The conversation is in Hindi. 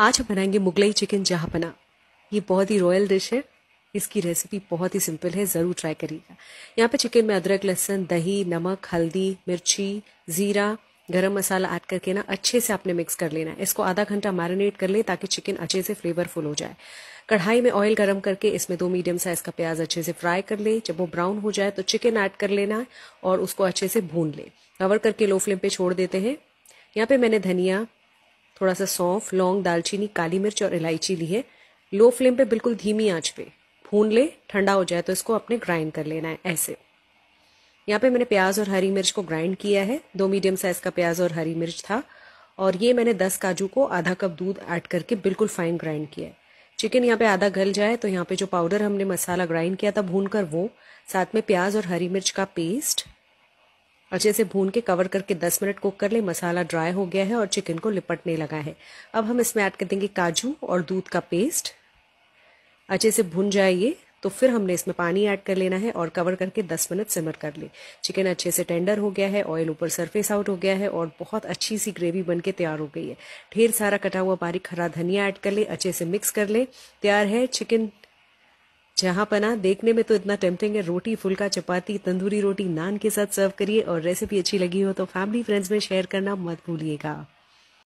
आज हम बनाएंगे मुगलई चिकन जहापना ये बहुत ही रॉयल डिश है इसकी रेसिपी बहुत ही सिंपल है ज़रूर ट्राई करिएगा यहाँ पे चिकन में अदरक लहसुन दही नमक हल्दी मिर्ची ज़ीरा गरम मसाला ऐड करके ना अच्छे से आपने मिक्स कर लेना है इसको आधा घंटा मैरिनेट कर ले ताकि चिकन अच्छे से फ्लेवरफुल हो जाए कढ़ाई में ऑयल गरम करके इसमें दो मीडियम साइज़ का प्याज अच्छे से फ्राई कर ले जब वो ब्राउन हो जाए तो चिकन ऐड कर लेना और उसको अच्छे से भून ले कवर करके लो फ्लेम पे छोड़ देते हैं यहाँ पे मैंने धनिया थोड़ा सा सौंफ लौंग दालचीनी काली मिर्च और इलायची ली है लो फ्लेम पे बिल्कुल धीमी आंच पे भून ले ठंडा हो जाए तो इसको अपने ग्राइंड कर लेना है ऐसे यहाँ पे मैंने प्याज और हरी मिर्च को ग्राइंड किया है दो मीडियम साइज का प्याज और हरी मिर्च था और ये मैंने दस काजू को आधा कप दूध ऐड करके बिल्कुल फाइन ग्राइंड किया है चिकन यहाँ पे आधा गल जाए तो यहाँ पे जो पाउडर हमने मसाला ग्राइंड किया था भून कर वो साथ में प्याज और हरी मिर्च का पेस्ट अच्छे से भून के कवर करके 10 मिनट कुक कर ले मसाला ड्राई हो गया है और चिकन को लिपटने लगा है अब हम इसमें ऐड कर देंगे काजू और दूध का पेस्ट अच्छे से भून जाइए तो फिर हमने इसमें पानी ऐड कर लेना है और कवर करके 10 मिनट सिमर कर ले चिकन अच्छे से टेंडर हो गया है ऑयल ऊपर सरफेस आउट हो गया है और बहुत अच्छी सी ग्रेवी बन के तैयार हो गई है ढेर सारा कटा हुआ बारीक हरा धनिया ऐड कर ले अच्छे से मिक्स कर ले तैयार है चिकन जहां पना देखने में तो इतना टेम्पटिंग है रोटी फुल्का चपाती तंदूरी रोटी नान के साथ सर्व करिए और रेसिपी अच्छी लगी हो तो फैमिली फ्रेंड्स में शेयर करना मत भूलिएगा